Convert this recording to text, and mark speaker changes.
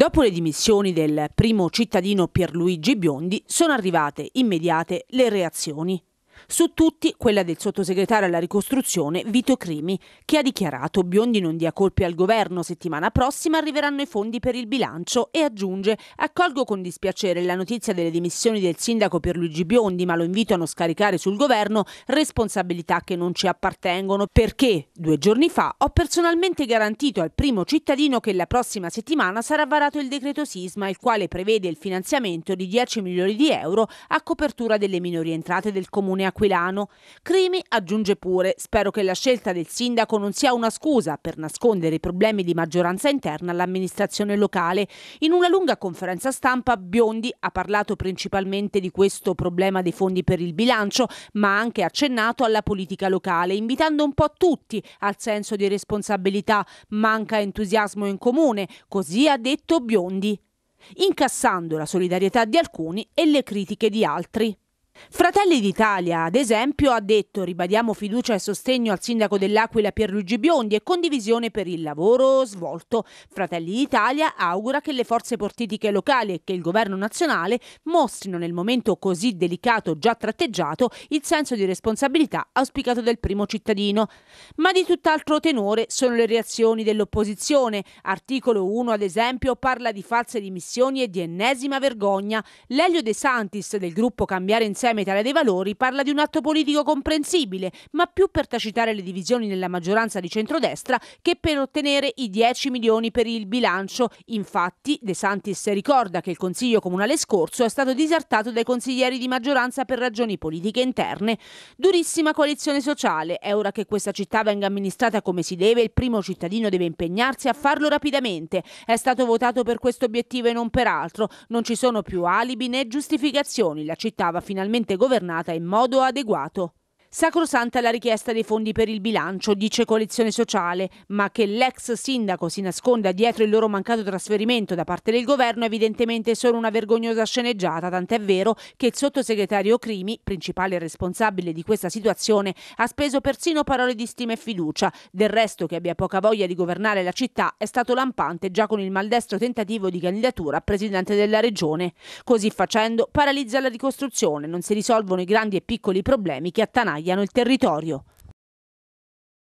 Speaker 1: Dopo le dimissioni del primo cittadino Pierluigi Biondi sono arrivate immediate le reazioni. Su tutti quella del sottosegretario alla ricostruzione Vito Crimi, che ha dichiarato Biondi non dia colpi al governo, settimana prossima arriveranno i fondi per il bilancio e aggiunge accolgo con dispiacere la notizia delle dimissioni del sindaco Pierluigi Biondi, ma lo invito a non scaricare sul governo responsabilità che non ci appartengono perché due giorni fa ho personalmente garantito al primo cittadino che la prossima settimana sarà varato il decreto sisma, il quale prevede il finanziamento di 10 milioni di euro a copertura delle minori entrate del comune aquilano. Crimi aggiunge pure, spero che la scelta del sindaco non sia una scusa per nascondere i problemi di maggioranza interna all'amministrazione locale. In una lunga conferenza stampa Biondi ha parlato principalmente di questo problema dei fondi per il bilancio, ma ha anche accennato alla politica locale, invitando un po' tutti al senso di responsabilità. Manca entusiasmo in comune, così ha detto Biondi incassando la solidarietà di alcuni e le critiche di altri. Fratelli d'Italia, ad esempio, ha detto ribadiamo fiducia e sostegno al sindaco dell'Aquila Pierluigi Biondi e condivisione per il lavoro svolto. Fratelli d'Italia augura che le forze politiche locali e che il governo nazionale mostrino nel momento così delicato già tratteggiato il senso di responsabilità auspicato del primo cittadino. Ma di tutt'altro tenore sono le reazioni dell'opposizione. Articolo 1, ad esempio, parla di false dimissioni e di ennesima vergogna. Lelio De Santis del gruppo Cambiare in Sé insieme Italia dei Valori parla di un atto politico comprensibile, ma più per tacitare le divisioni nella maggioranza di centrodestra che per ottenere i 10 milioni per il bilancio. Infatti, De Santis ricorda che il Consiglio Comunale scorso è stato disertato dai consiglieri di maggioranza per ragioni politiche interne. Durissima coalizione sociale, è ora che questa città venga amministrata come si deve, il primo cittadino deve impegnarsi a farlo rapidamente. È stato votato per questo obiettivo e non per altro. Non ci sono più alibi né giustificazioni. La città va finalmente effettivamente governata in modo adeguato. Sacrosanta la richiesta dei fondi per il bilancio, dice Coalizione Sociale, ma che l'ex sindaco si nasconda dietro il loro mancato trasferimento da parte del governo è evidentemente solo una vergognosa sceneggiata, tant'è vero che il sottosegretario Crimi, principale responsabile di questa situazione, ha speso persino parole di stima e fiducia. Del resto che abbia poca voglia di governare la città è stato lampante già con il maldestro tentativo di candidatura a presidente della regione. Così facendo paralizza la ricostruzione, non si risolvono i grandi e piccoli problemi che attanaglia assediano il territorio.